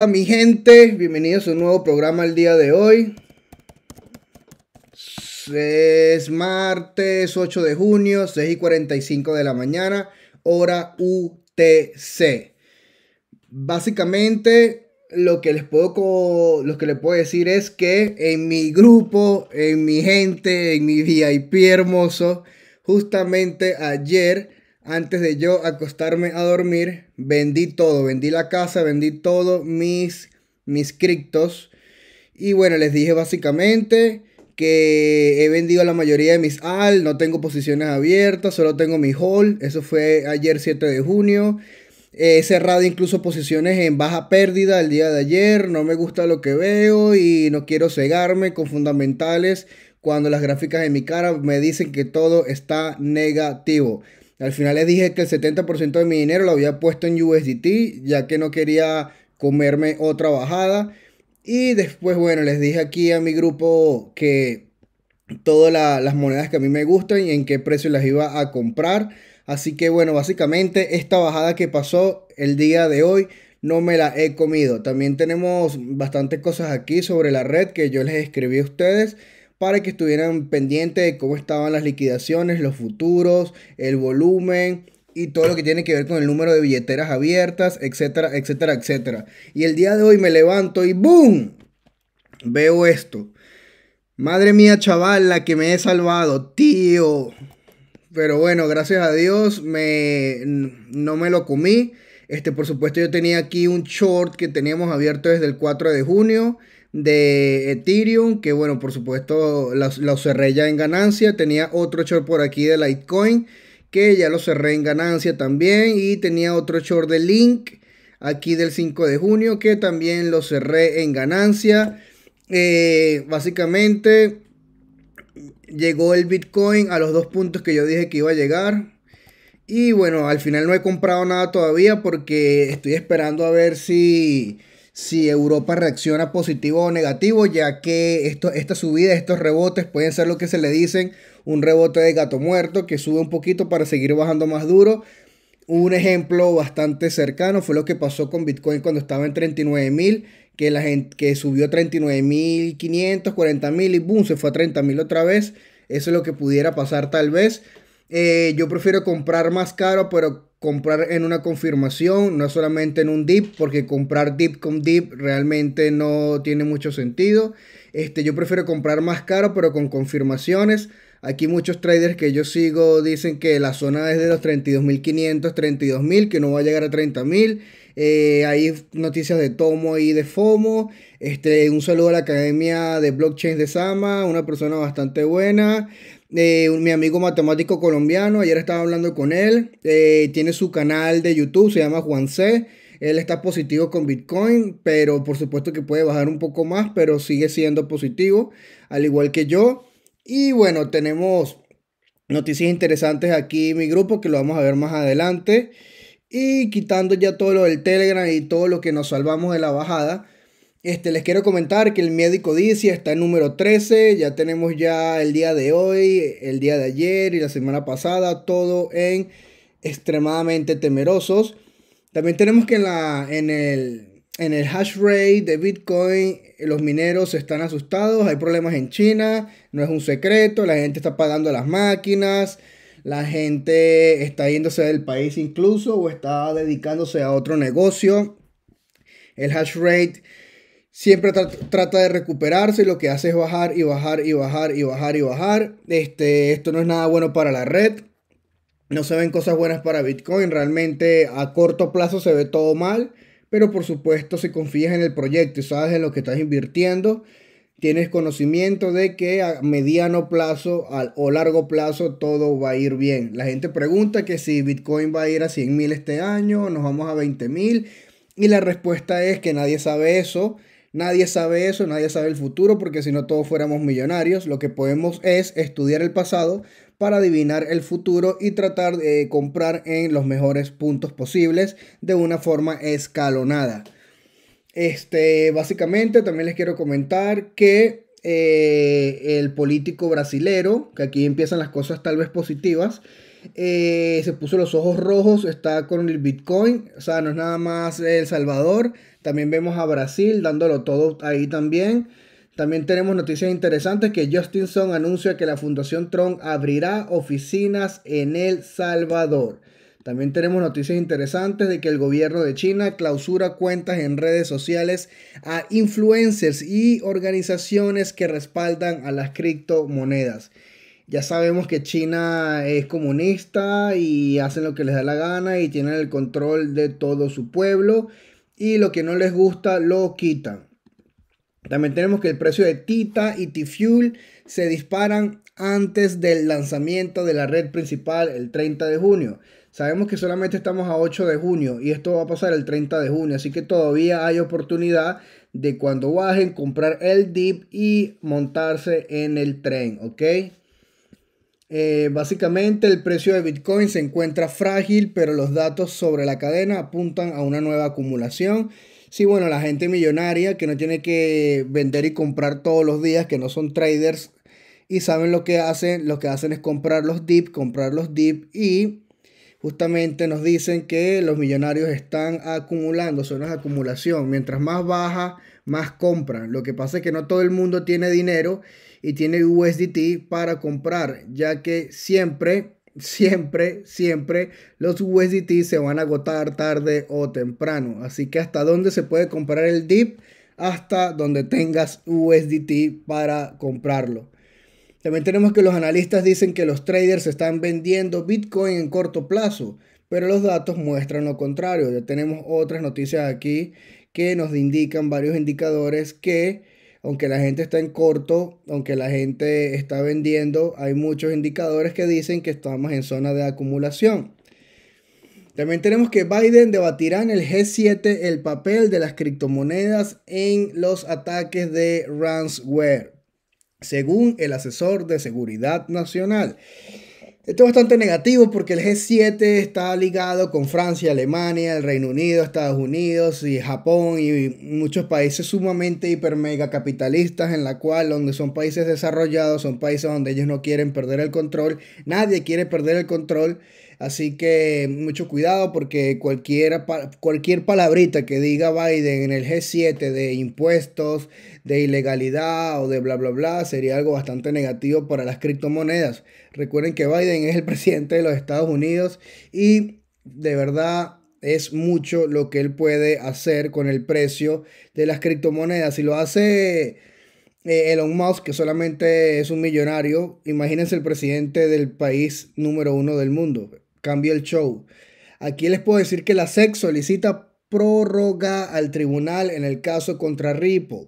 Hola mi gente, bienvenidos a un nuevo programa el día de hoy. Es martes 8 de junio, 6 y 45 de la mañana, hora UTC. Básicamente lo que les puedo, lo que les puedo decir es que en mi grupo, en mi gente, en mi VIP hermoso, justamente ayer antes de yo acostarme a dormir, vendí todo, vendí la casa, vendí todo mis mis criptos y bueno, les dije básicamente que he vendido la mayoría de mis AL, no tengo posiciones abiertas, solo tengo mi hold, eso fue ayer 7 de junio. He cerrado incluso posiciones en baja pérdida el día de ayer, no me gusta lo que veo y no quiero cegarme con fundamentales cuando las gráficas en mi cara me dicen que todo está negativo. Al final les dije que el 70% de mi dinero lo había puesto en USDT, ya que no quería comerme otra bajada. Y después, bueno, les dije aquí a mi grupo que todas las monedas que a mí me gustan y en qué precio las iba a comprar. Así que bueno, básicamente esta bajada que pasó el día de hoy no me la he comido. También tenemos bastantes cosas aquí sobre la red que yo les escribí a ustedes para que estuvieran pendientes de cómo estaban las liquidaciones, los futuros, el volumen y todo lo que tiene que ver con el número de billeteras abiertas, etcétera, etcétera, etcétera. Y el día de hoy me levanto y ¡boom! Veo esto. Madre mía, chaval, la que me he salvado, tío. Pero bueno, gracias a Dios me, no me lo comí. Este, por supuesto, yo tenía aquí un short que teníamos abierto desde el 4 de junio de Ethereum, que bueno, por supuesto lo cerré ya en ganancia. Tenía otro short por aquí de Litecoin, que ya lo cerré en ganancia también. Y tenía otro short de Link, aquí del 5 de junio, que también lo cerré en ganancia. Eh, básicamente llegó el Bitcoin a los dos puntos que yo dije que iba a llegar. Y bueno, al final no he comprado nada todavía porque estoy esperando a ver si si Europa reacciona positivo o negativo, ya que esto, esta subida, estos rebotes pueden ser lo que se le dicen un rebote de gato muerto que sube un poquito para seguir bajando más duro. Un ejemplo bastante cercano fue lo que pasó con Bitcoin cuando estaba en 39.000, que la gente que subió 39.500, 40.000 y boom, se fue a 30.000 otra vez. Eso es lo que pudiera pasar tal vez. Eh, yo prefiero comprar más caro, pero comprar en una confirmación, no solamente en un dip, porque comprar dip con dip realmente no tiene mucho sentido. Este, yo prefiero comprar más caro, pero con confirmaciones. Aquí muchos traders que yo sigo dicen que la zona es de los 32.500, 32.000, que no va a llegar a 30.000. Eh, hay noticias de Tomo y de FOMO. Este, un saludo a la Academia de Blockchain de Sama, una persona bastante buena mi amigo matemático colombiano, ayer estaba hablando con él, eh, tiene su canal de YouTube, se llama Juan C. Él está positivo con Bitcoin, pero por supuesto que puede bajar un poco más, pero sigue siendo positivo, al igual que yo. Y bueno, tenemos noticias interesantes aquí en mi grupo que lo vamos a ver más adelante. Y quitando ya todo lo del Telegram y todo lo que nos salvamos de la bajada, este, les quiero comentar que el médico dice está en número 13. Ya tenemos ya el día de hoy, el día de ayer y la semana pasada, todo en extremadamente temerosos. También tenemos que en, la, en, el, en el hash rate de Bitcoin los mineros están asustados, hay problemas en China, no es un secreto, la gente está pagando las máquinas, la gente está yéndose del país incluso o está dedicándose a otro negocio. El hash rate Siempre trata de recuperarse y lo que hace es bajar y bajar y bajar y bajar y bajar. Este, esto no es nada bueno para la red. No se ven cosas buenas para Bitcoin. Realmente a corto plazo se ve todo mal. Pero por supuesto, si confías en el proyecto y sabes en lo que estás invirtiendo, tienes conocimiento de que a mediano plazo o largo plazo todo va a ir bien. La gente pregunta que si Bitcoin va a ir a 100 mil este año, nos vamos a 20 mil. Y la respuesta es que nadie sabe eso. Nadie sabe eso, nadie sabe el futuro, porque si no todos fuéramos millonarios. Lo que podemos es estudiar el pasado para adivinar el futuro y tratar de comprar en los mejores puntos posibles de una forma escalonada. Este, básicamente también les quiero comentar que eh, el político brasilero, que aquí empiezan las cosas tal vez positivas, eh, se puso los ojos rojos, está con el Bitcoin, o sea, no es nada más El Salvador, también vemos a Brasil dándolo todo ahí también. También tenemos noticias interesantes que Justin Sun anuncia que la Fundación Tron abrirá oficinas en El Salvador. También tenemos noticias interesantes de que el gobierno de China clausura cuentas en redes sociales a influencers y organizaciones que respaldan a las criptomonedas ya sabemos que China es comunista y hacen lo que les da la gana y tienen el control de todo su pueblo y lo que no les gusta lo quitan. También tenemos que el precio de Tita y T-Fuel se disparan antes del lanzamiento de la red principal el 30 de junio. Sabemos que solamente estamos a 8 de junio y esto va a pasar el 30 de junio, así que todavía hay oportunidad de cuando bajen comprar el dip y montarse en el tren, ¿ok? Eh, básicamente el precio de Bitcoin se encuentra frágil, pero los datos sobre la cadena apuntan a una nueva acumulación. Sí, bueno, la gente millonaria que no tiene que vender y comprar todos los días, que no son traders y saben lo que hacen, lo que hacen es comprar los dip, comprar los dip y justamente nos dicen que los millonarios están acumulando, son una acumulación. Mientras más baja, más compran. Lo que pasa es que no todo el mundo tiene dinero y tiene USDT para comprar, ya que siempre, siempre, siempre los USDT se van a agotar tarde o temprano. Así que hasta donde se puede comprar el DIP, hasta donde tengas USDT para comprarlo. También tenemos que los analistas dicen que los traders están vendiendo Bitcoin en corto plazo, pero los datos muestran lo contrario. Ya tenemos otras noticias aquí que nos indican varios indicadores que aunque la gente está en corto, aunque la gente está vendiendo, hay muchos indicadores que dicen que estamos en zona de acumulación. También tenemos que Biden debatirá en el G7 el papel de las criptomonedas en los ataques de ransomware, según el asesor de seguridad nacional. Esto es bastante negativo porque el G7 está ligado con Francia, Alemania, el Reino Unido, Estados Unidos y Japón y muchos países sumamente hiper mega capitalistas en la cual donde son países desarrollados, son países donde ellos no quieren perder el control, nadie quiere perder el control, así que mucho cuidado porque cualquier, cualquier palabrita que diga Biden en el G7 de impuestos, de ilegalidad o de bla bla bla sería algo bastante negativo para las criptomonedas. Recuerden que Biden es el presidente de los Estados Unidos y de verdad es mucho lo que él puede hacer con el precio de las criptomonedas. Si lo hace eh, Elon Musk, que solamente es un millonario, imagínense el presidente del país número uno del mundo. Cambia el show. Aquí les puedo decir que la SEC solicita prórroga al tribunal en el caso contra Ripple.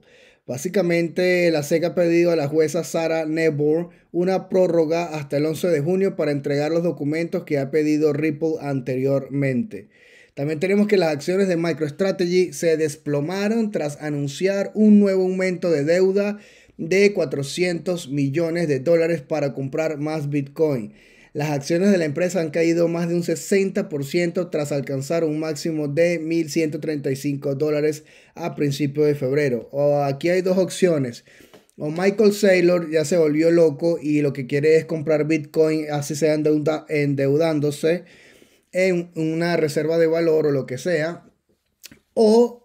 Básicamente, la SEC ha pedido a la jueza Sara Nebor una prórroga hasta el 11 de junio para entregar los documentos que ha pedido Ripple anteriormente. También tenemos que las acciones de MicroStrategy se desplomaron tras anunciar un nuevo aumento de deuda de 400 millones de dólares para comprar más Bitcoin. Las acciones de la empresa han caído más de un 60% tras alcanzar un máximo de 1.135 dólares a principios de febrero. O oh, aquí hay dos opciones. O Michael Saylor ya se volvió loco y lo que quiere es comprar Bitcoin, así sea endeuda, endeudándose en una reserva de valor o lo que sea. O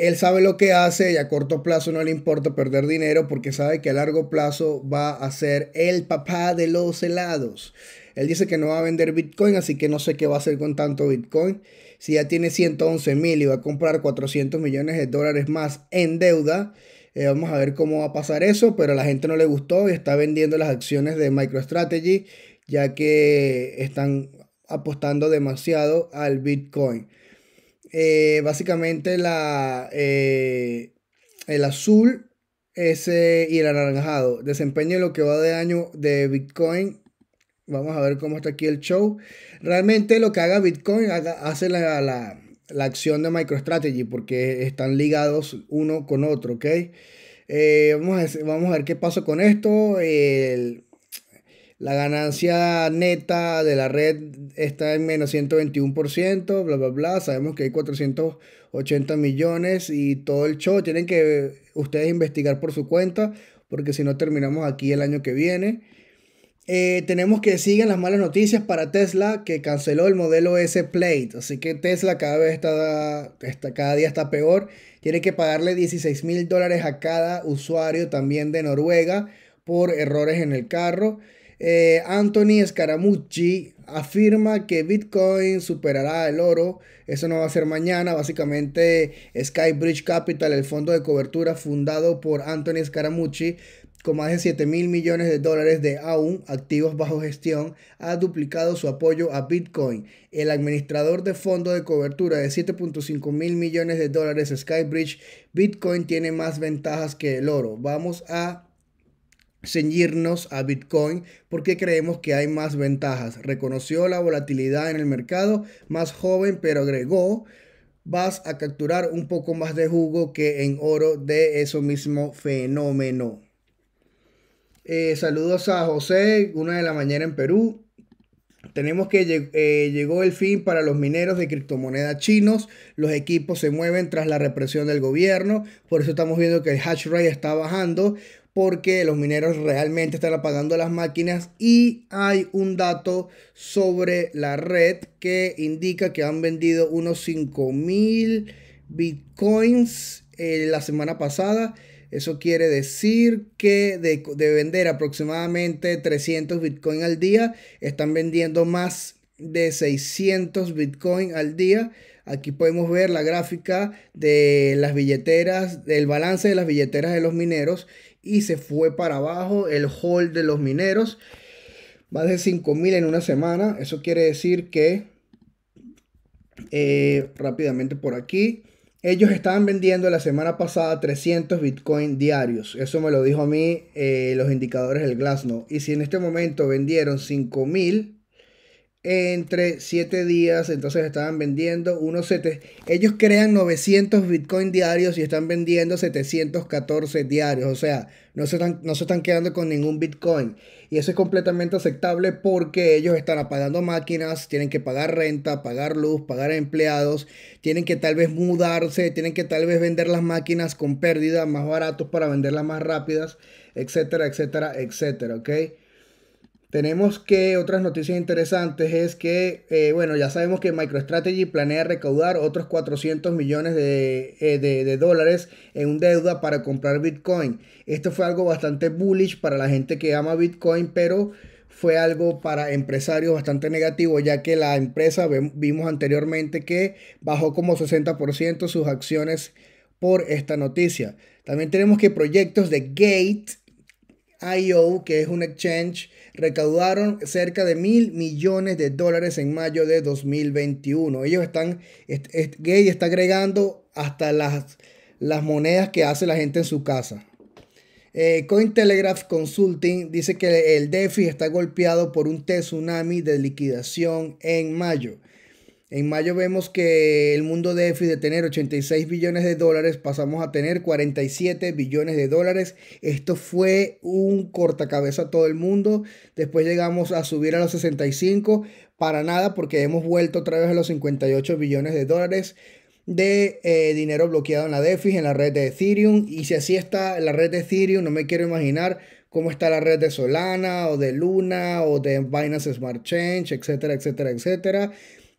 él sabe lo que hace y a corto plazo no le importa perder dinero porque sabe que a largo plazo va a ser el papá de los helados. Él dice que no va a vender Bitcoin, así que no sé qué va a hacer con tanto Bitcoin. Si ya tiene 111 mil y va a comprar 400 millones de dólares más en deuda, eh, vamos a ver cómo va a pasar eso, pero a la gente no le gustó y está vendiendo las acciones de MicroStrategy ya que están apostando demasiado al Bitcoin. Eh, básicamente la, eh, el azul ese y el anaranjado. Desempeño lo que va de año de Bitcoin. Vamos a ver cómo está aquí el show. Realmente lo que haga Bitcoin hace la, acción de MicroStrategy porque están ligados uno con otro, ¿ok? Eh, vamos, a, vamos a ver qué pasó con esto. El, la ganancia neta de la red está en menos 121%, bla, bla, bla. Sabemos que hay 480 millones y todo el show. Tienen que ustedes investigar por su cuenta, porque si no terminamos aquí el año que viene. Eh, tenemos que siguen las malas noticias para Tesla, que canceló el modelo S Plate. Así que Tesla cada vez está, está cada día está peor. Tiene que pagarle 16 mil dólares a cada usuario también de Noruega por errores en el carro. Eh, Anthony Scaramucci afirma que Bitcoin superará el oro. Eso no va a ser mañana. Básicamente, Skybridge Capital, el fondo de cobertura fundado por Anthony Scaramucci, con más de 7 mil millones de dólares de aún activos bajo gestión, ha duplicado su apoyo a Bitcoin. El administrador de fondo de cobertura de 7.5 mil millones de dólares, Skybridge, Bitcoin tiene más ventajas que el oro. Vamos a ceñirnos a Bitcoin porque creemos que hay más ventajas. Reconoció la volatilidad en el mercado más joven, pero agregó, vas a capturar un poco más de jugo que en oro de eso mismo fenómeno. Eh, saludos a José, una de la mañana en Perú. Tenemos que eh, llegó el fin para los mineros de criptomonedas chinos. Los equipos se mueven tras la represión del gobierno. Por eso estamos viendo que el hash rate está bajando porque los mineros realmente están apagando las máquinas y hay un dato sobre la red que indica que han vendido unos 5.000 bitcoins eh, la semana pasada. Eso quiere decir que de, vender aproximadamente 300 bitcoins al día, están vendiendo más de 600 bitcoins al día. Aquí podemos ver la gráfica de las billeteras, del balance de las billeteras de los mineros y se fue para abajo el hall de los mineros. Más de 5.000 en una semana. Eso quiere decir que, eh, rápidamente por aquí, ellos estaban vendiendo la semana pasada 300 Bitcoin diarios. Eso me lo dijo a mí eh, los indicadores del Glasno. Y si en este momento vendieron 5000 entre 7 días, entonces estaban vendiendo unos 7, ellos crean 900 Bitcoin diarios y están vendiendo 714 diarios, o sea, no se, están, no se están quedando con ningún Bitcoin. Y eso es completamente aceptable porque ellos están apagando máquinas, tienen que pagar renta, pagar luz, pagar empleados, tienen que tal vez mudarse, tienen que tal vez vender las máquinas con pérdida, más baratos para venderlas más rápidas, etcétera, etcétera, etcétera, ¿ok? Tenemos que otras noticias interesantes es que, eh, bueno, ya sabemos que MicroStrategy planea recaudar otros 400 millones eh, de, de, dólares en deuda para comprar Bitcoin. Esto fue algo bastante bullish para la gente que ama Bitcoin, pero fue algo para empresarios bastante negativo, ya que la empresa vimos anteriormente que bajó como 60% sus acciones por esta noticia. También tenemos que proyectos de Gate IO, que es un exchange, recaudaron cerca de mil millones de dólares en mayo de 2021. Ellos están, Gay está agregando hasta las, las monedas que hace la gente en su casa. Coin eh, Cointelegraph Consulting dice que el DeFi está golpeado por un tsunami de liquidación en mayo. En mayo vemos que el mundo de EFI de tener 86 billones de dólares pasamos a tener 47 billones de dólares. Esto fue un cortacabeza a todo el mundo. Después llegamos a subir a los 65. Para nada porque hemos vuelto otra vez a los 58 billones de dólares de eh, dinero bloqueado en la DeFi, en la red de Ethereum. Y si así está la red de Ethereum, no me quiero imaginar cómo está la red de Solana o de Luna o de Binance Smart Change, etcétera, etcétera, etcétera.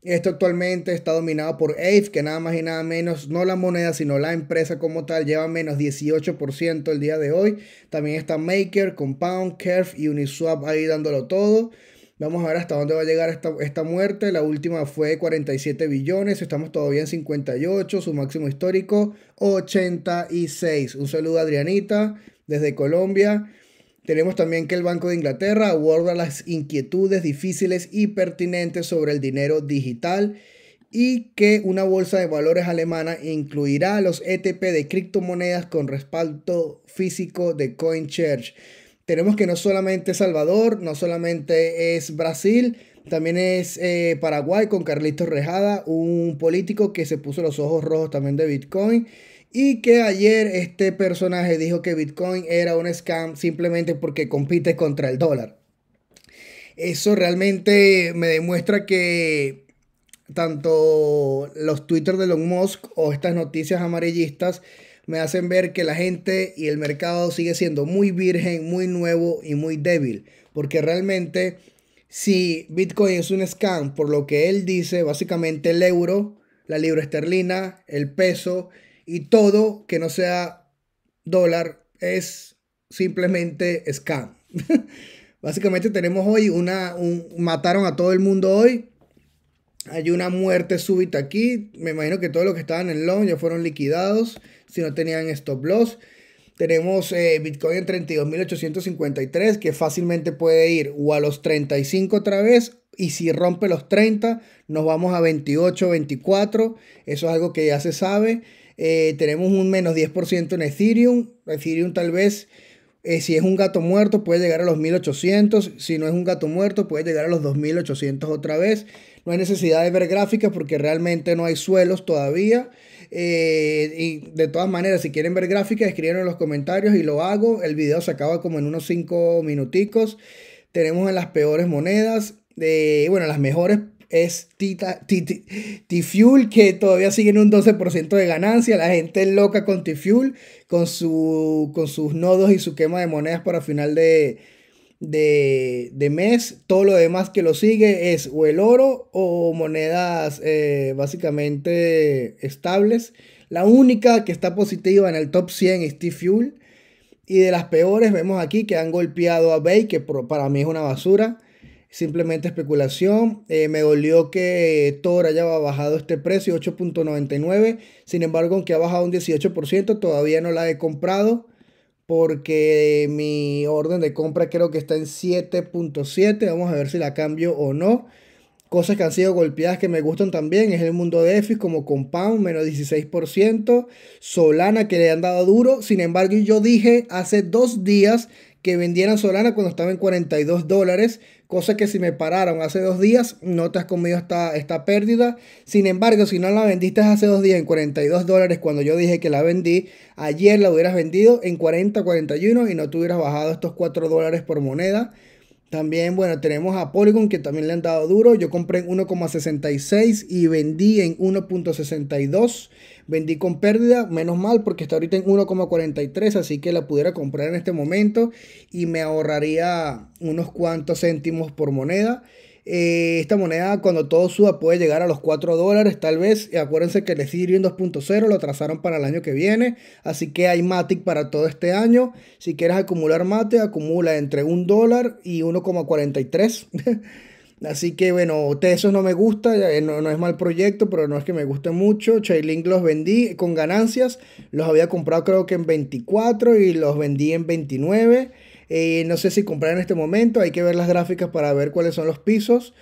Esto actualmente está dominado por AFE, que nada más y nada menos, no la moneda, sino la empresa como tal, lleva menos 18% el día de hoy. También está Maker, Compound, Curve y Uniswap ahí dándolo todo. Vamos a ver hasta dónde va a llegar esta, esta, muerte. La última fue 47 billones. Estamos todavía en 58, su máximo histórico, 86. Un saludo a Adrianita desde Colombia. Tenemos también que el Banco de Inglaterra aborda las inquietudes difíciles y pertinentes sobre el dinero digital y que una bolsa de valores alemana incluirá los ETP de criptomonedas con respaldo físico de CoinChurch. Tenemos que no solamente Salvador, no solamente es Brasil, también es eh, Paraguay con Carlitos Rejada, un político que se puso los ojos rojos también de Bitcoin. Y que ayer este personaje dijo que Bitcoin era un scam simplemente porque compite contra el dólar. Eso realmente me demuestra que tanto los Twitter de Elon Musk o estas noticias amarillistas me hacen ver que la gente y el mercado sigue siendo muy virgen, muy nuevo y muy débil. Porque realmente si Bitcoin es un scam, por lo que él dice, básicamente el euro, la libra esterlina, el peso y todo que no sea dólar es simplemente scam. Básicamente tenemos hoy una, mataron a todo el mundo hoy. Hay una muerte súbita aquí. Me imagino que todos los que estaban en long ya fueron liquidados si no tenían stop loss. Tenemos eh, Bitcoin en 32.853 que fácilmente puede ir o a los 35 otra vez y si rompe los 30 nos vamos a 28, 24. Eso es algo que ya se sabe. Eh, tenemos un menos 10% en Ethereum. Ethereum tal vez, eh, si es un gato muerto, puede llegar a los 1800. Si no es un gato muerto, puede llegar a los 2800 otra vez. No hay necesidad de ver gráficas porque realmente no hay suelos todavía. Eh, y de todas maneras, si quieren ver gráficas, escriban en los comentarios y lo hago. El video se acaba como en unos 5 minuticos. Tenemos en las peores monedas. bueno, las mejores es T-Fuel, que todavía sigue en un 12% de ganancia. La gente es loca con T-Fuel, con, su, con sus nodos y su quema de monedas para final de, mes. Todo lo demás que lo sigue es o el oro o monedas eh, básicamente estables. La única que está positiva en el top 100 es T-Fuel. Y de las peores vemos aquí que han golpeado a Bay, que para mí es una basura simplemente especulación. Eh, me dolió que Thor haya bajado este precio, 8.99. Sin embargo, aunque ha bajado un 18%, todavía no la he comprado porque mi orden de compra creo que está en 7.7. Vamos a ver si la cambio o no. Cosas que han sido golpeadas que me gustan también es el mundo de como Compound, menos 16%. Solana que le han dado duro. Sin embargo, yo dije hace dos días que vendieran Solana cuando estaba en 42 dólares cosa que si me pararon hace dos días, no te has comido esta, esta pérdida. Sin embargo, si no la vendiste hace dos días en 42 dólares cuando yo dije que la vendí, ayer la hubieras vendido en 40, 41 y no te hubieras bajado estos 4 dólares por moneda. También, bueno, tenemos a Polygon que también le han dado duro. Yo compré en 1,66 y vendí en 1,62. Vendí con pérdida, menos mal, porque está ahorita en 1,43, así que la pudiera comprar en este momento y me ahorraría unos cuantos céntimos por moneda. Eh, esta moneda cuando todo suba puede llegar a los 4 dólares tal vez. Y acuérdense que el Ethereum 2.0 lo trazaron para el año que viene. Así que hay Matic para todo este año. Si quieres acumular mate, acumula entre 1 dólar y 1,43. Así que bueno, Tesos no me gusta, eh, no, es mal proyecto, pero no es que me guste mucho. Chainlink los vendí con ganancias, los había comprado creo que en 24 y los vendí en 29. Eh, no sé si comprar en este momento, hay que ver las gráficas para ver cuáles son los pisos.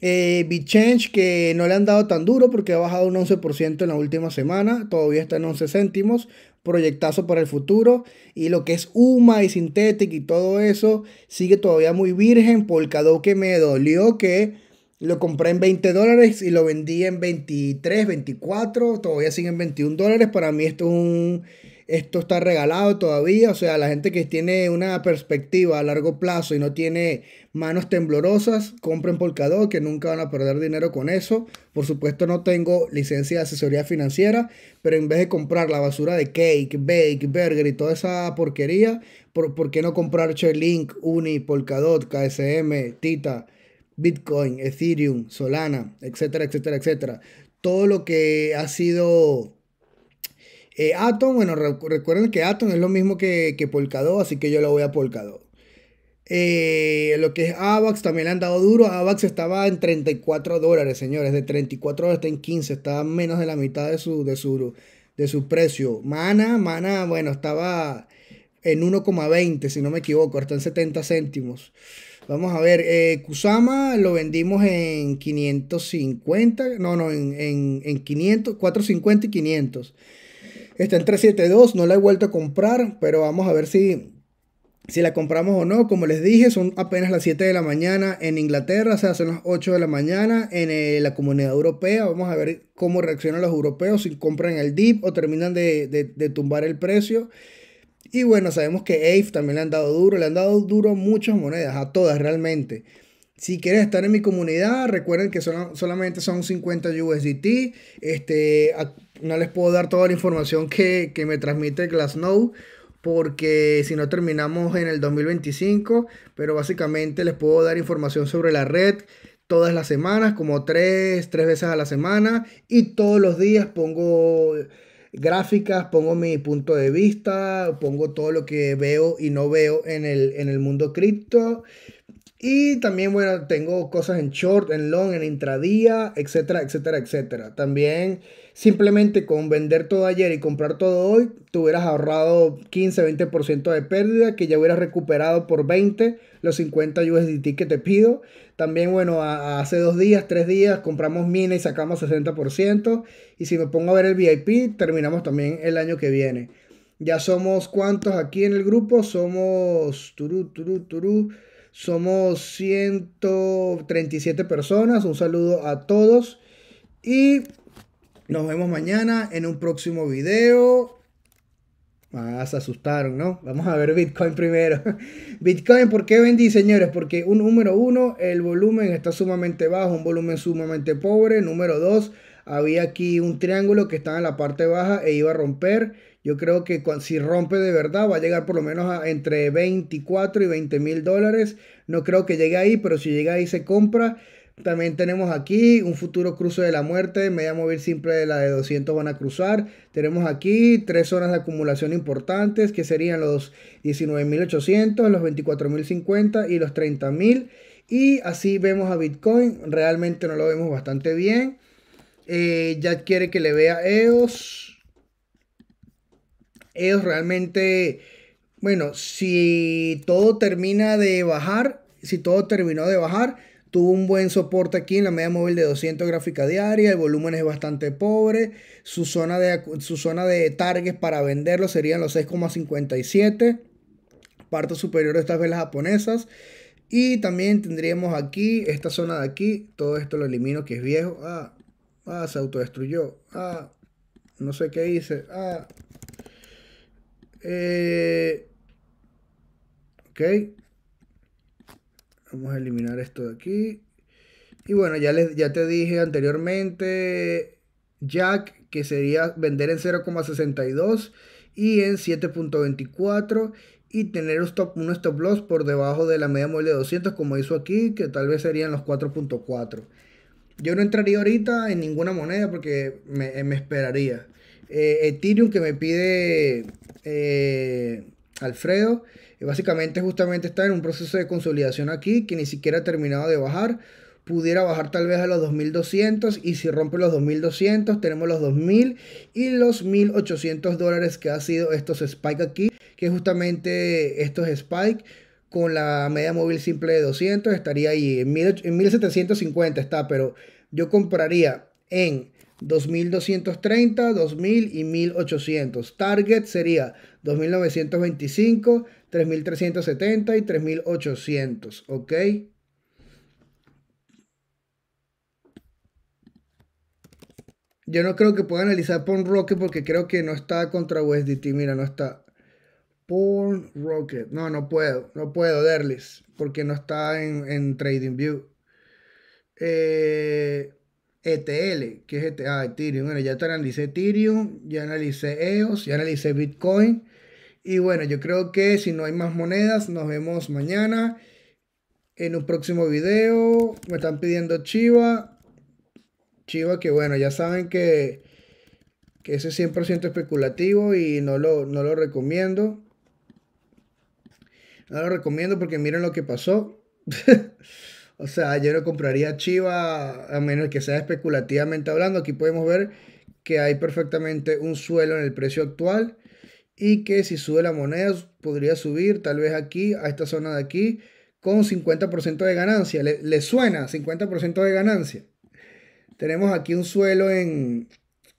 Eh, Bichange, que no le han dado tan duro porque ha bajado un 11% en la última semana, todavía está en 11 céntimos. Proyectazo para el futuro. Y lo que es UMA y Synthetic y todo eso sigue todavía muy virgen. Polkadot que me dolió que lo compré en 20 dólares y lo vendí en 23, 24. Todavía sigue en 21 dólares. Para mí esto es un esto está regalado todavía, o sea, la gente que tiene una perspectiva a largo plazo y no tiene manos temblorosas, compren Polkadot, que nunca van a perder dinero con eso. Por supuesto, no tengo licencia de asesoría financiera, pero en vez de comprar la basura de cake, bake, burger y toda esa porquería, ¿por, qué no comprar Chainlink, Uni, Polkadot, KSM, Tita, Bitcoin, Ethereum, Solana, etcétera, etcétera, etcétera? Todo lo que ha sido eh, Atom, bueno, recuerden que Atom es lo mismo que, que Polkadot, así que yo lo voy a Polkadot. Eh, lo que es AVAX también le han dado duro. AVAX estaba en 34 dólares, señores. De 34 dólares está en 15. Está menos de la mitad de su, de su, precio. Mana, Mana, bueno, estaba en 1,20, si no me equivoco. Está en 70 céntimos. Vamos a ver. Eh, Kusama lo vendimos en 550. No, no, en, en, en 500, 450 y 500. Está en 372, no la he vuelto a comprar, pero vamos a ver si, si la compramos o no. Como les dije, son apenas las 7 de la mañana en Inglaterra, o sea, son las 8 de la mañana en eh, la comunidad europea. Vamos a ver cómo reaccionan los europeos, si compran el dip o terminan de, tumbar el precio. Y bueno, sabemos que AFE también le han dado duro, le han dado duro muchas monedas, a todas realmente. Si quieres estar en mi comunidad, recuerden que solamente son 50 USDT. Este, no les puedo dar toda la información que, me transmite Glassnow porque si no terminamos en el 2025, pero básicamente les puedo dar información sobre la red todas las semanas, como tres, veces a la semana y todos los días pongo gráficas, pongo mi punto de vista, pongo todo lo que veo y no veo en el, en el mundo cripto. Y también, bueno, tengo cosas en short, en long, en intradía, etcétera, etcétera, etcétera. También simplemente con vender todo ayer y comprar todo hoy, Tú hubieras ahorrado 15, 20% de pérdida, que ya hubieras recuperado por 20 los 50 USDT que te pido. También, bueno, hace dos días, tres días, compramos mina y sacamos 60%. Y si me pongo a ver el VIP, terminamos también el año que viene. Ya somos cuántos aquí en el grupo, somos... Turu, turu, turu somos 137 personas. Un saludo a todos. Y nos vemos mañana en un próximo video. Ah, se asustaron, ¿no? Vamos a ver Bitcoin primero. Bitcoin, ¿por qué vendí, señores? Porque, un, número uno, el volumen está sumamente bajo, un volumen sumamente pobre. Número dos, había aquí un triángulo que estaba en la parte baja e iba a romper. Yo creo que si rompe de verdad va a llegar por lo menos a entre 24 y 20 mil dólares. No creo que llegue ahí, pero si llega ahí se compra. También tenemos aquí un futuro cruce de la muerte, media móvil simple de la de 200 van a cruzar. Tenemos aquí tres zonas de acumulación importantes que serían los 19.800, los 24.050 y los 30.000. Y así vemos a Bitcoin, realmente no lo vemos bastante bien. Eh, ya quiere que le vea EOS, ellos realmente, bueno, si todo termina de bajar, si todo terminó de bajar, tuvo un buen soporte aquí en la media móvil de 200 gráfica diaria, el volumen es bastante pobre, su zona de, su zona de targets para venderlo serían los 6,57, parte superior de estas velas japonesas. Y también tendríamos aquí, esta zona de aquí, todo esto lo elimino que es viejo. Ah, ah se autodestruyó. Ah, no sé qué hice. Ah, eh, ok. Vamos a eliminar esto de aquí. Y bueno, ya, les, ya te dije anteriormente, Jack, que sería vender en 0,62 y en 7.24 y tener un stop, loss por debajo de la media móvil de 200 como hizo aquí, que tal vez serían los 4.4. Yo no entraría ahorita en ninguna moneda porque me, eh, esperaría. Eh, Ethereum que me pide eh, Alfredo. Eh, básicamente justamente está en un proceso de consolidación aquí que ni siquiera ha terminado de bajar. Pudiera bajar tal vez a los 2200 y si rompe los 2200 tenemos los 2000 y los 1800 dólares que ha sido estos spike aquí, que justamente estos spike con la media móvil simple de 200 estaría ahí en 1750 está, pero yo compraría en 2230, 2000 y 1800. Target sería 2925, 3370 y 3800. ¿Ok? Yo no creo que pueda analizar Porn Rocket porque creo que no está contra USDT. Mira, no está. Porn Rocket. No, no puedo. No puedo, darles. Porque no está en, Trading View Eh. ETL, que es este, ah, Ethereum. Bueno, ya te analicé Ethereum, ya analicé EOS, ya analicé Bitcoin. Y bueno, yo creo que si no hay más monedas, nos vemos mañana en un próximo video. Me están pidiendo Chiva. Chiva que bueno, ya saben que, que ese es 100% especulativo y no lo, no lo recomiendo. No lo recomiendo porque miren lo que pasó. O sea, yo no compraría Chiva a menos que sea especulativamente hablando. Aquí podemos ver que hay perfectamente un suelo en el precio actual y que si sube la moneda podría subir tal vez aquí a esta zona de aquí con 50% de ganancia. ¿Le, suena 50% de ganancia? Tenemos aquí un suelo en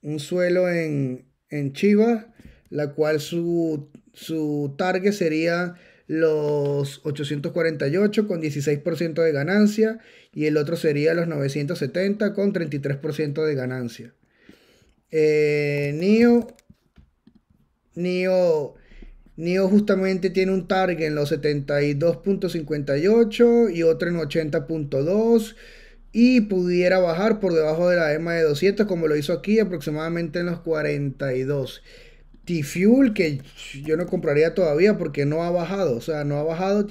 un suelo en, en Chiva la cual su, su target sería los 848 con 16% de ganancia y el otro sería los 970 con 33% de ganancia. Eh, NIO, NIO, NIO justamente tiene un target en los 72.58 y otro en 80.2 y pudiera bajar por debajo de la EMA de 200 como lo hizo aquí aproximadamente en los 42 fuel que yo no compraría todavía porque no ha bajado, o sea, no ha bajado,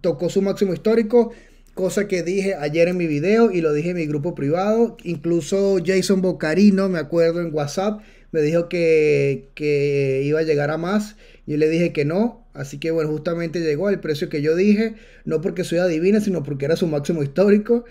tocó su máximo histórico, cosa que dije ayer en mi video y lo dije en mi grupo privado, incluso Jason Bocarino, me acuerdo en WhatsApp, me dijo que, que iba a llegar a más, yo le dije que no, así que bueno, justamente llegó al precio que yo dije, no porque soy adivina, sino porque era su máximo histórico.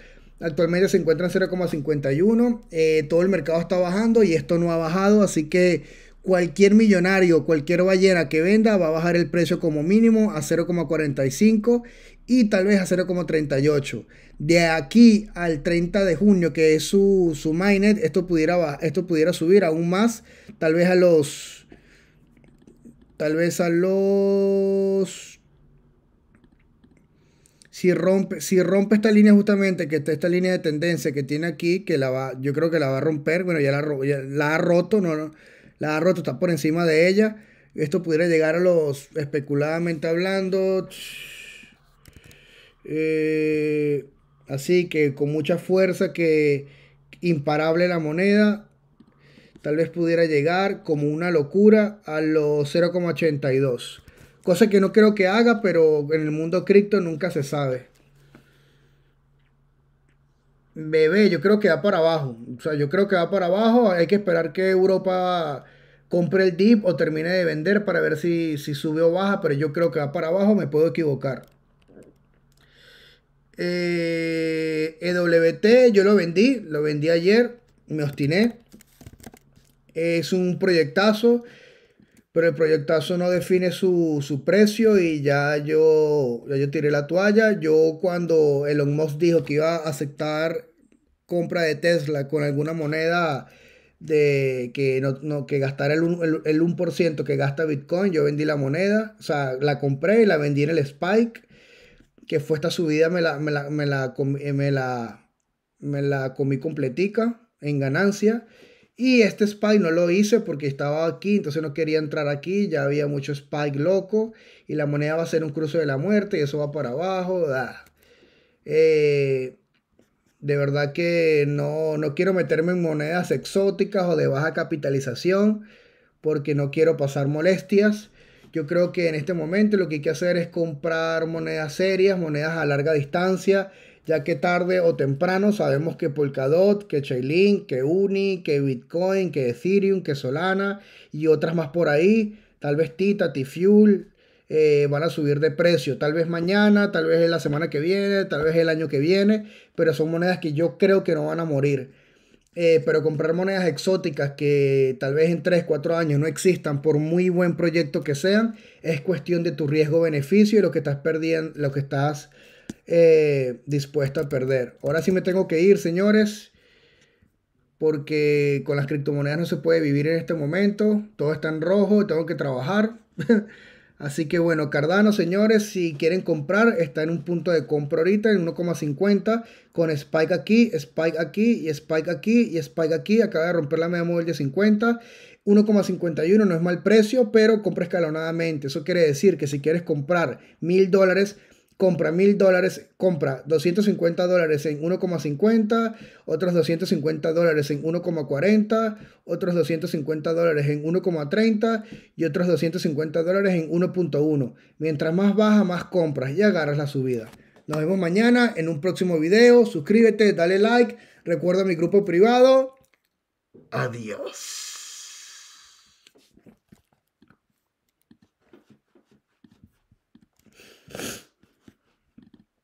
Actualmente se encuentra en 0,51. Eh, todo el mercado está bajando y esto no ha bajado. Así que cualquier millonario, cualquier ballena que venda va a bajar el precio como mínimo a 0,45 y tal vez a 0,38. De aquí al 30 de junio, que es su, su mainnet, esto pudiera, esto pudiera subir aún más, tal vez a los... Tal vez a los... Si rompe, si rompe esta línea justamente, que está esta línea de tendencia que tiene aquí, que la va, yo creo que la va a romper, bueno, ya la, ya la ha roto, no, no la ha roto, está por encima de ella. Esto pudiera llegar a los, especuladamente hablando, eh, así que con mucha fuerza que imparable la moneda, tal vez pudiera llegar como una locura a los 0,82. Cosa que no creo que haga, pero en el mundo cripto nunca se sabe. Bebé, yo creo que va para abajo. O sea, yo creo que va para abajo. Hay que esperar que Europa compre el dip o termine de vender para ver si, si sube o baja, pero yo creo que va para abajo, me puedo equivocar. EWT, eh, e yo lo vendí, lo vendí ayer, me obstiné. Es un proyectazo pero el proyectazo no define su, precio y ya yo, yo tiré la toalla. Yo cuando Elon Musk dijo que iba a aceptar compra de Tesla con alguna moneda de que, que gastara el, 1% que gasta Bitcoin, yo vendí la moneda, o sea, la compré y la vendí en el Spike, que fue esta subida, me la, me la, me la, eh, me la, me la comí completica en ganancia. Y este Spike no lo hice porque estaba aquí, entonces no quería entrar aquí, ya había mucho Spike loco y la moneda va a ser un cruce de la muerte y eso va para abajo. Eh, de verdad que no, no quiero meterme en monedas exóticas o de baja capitalización porque no quiero pasar molestias. Yo creo que en este momento lo que hay que hacer es comprar monedas serias, monedas a larga distancia, ya que tarde o temprano sabemos que Polkadot, que Chainlink, que Uni, que Bitcoin, que Ethereum, que Solana y otras más por ahí, tal vez Tita, tifuel eh, van a subir de precio, tal vez mañana, tal vez la semana que viene, tal vez el año que viene, pero son monedas que yo creo que no van a morir. Eh, pero comprar monedas exóticas que tal vez en 3, 4 años no existan, por muy buen proyecto que sean, es cuestión de tu riesgo-beneficio y lo que estás perdiendo, lo que estás eh, dispuesto a perder. Ahora sí me tengo que ir, señores, porque con las criptomonedas no se puede vivir en este momento. Todo está en rojo, tengo que trabajar. Así que bueno, Cardano, señores, si quieren comprar, está en un punto de compra ahorita, en 1,50, con Spike aquí, Spike aquí, y Spike aquí, y Spike aquí. Acaba de romper la media móvil de 50. 1,51 no es mal precio, pero compra escalonadamente. Eso quiere decir que si quieres comprar mil dólares, compra mil compra 250 en 1,50, otros 250 en 1,40, otros 250 en 1,30 y otros 250 en 1,1. Mientras más baja, más compras y agarras la subida. Nos vemos mañana en un próximo video. Suscríbete, dale like, recuerda mi grupo privado. Adiós.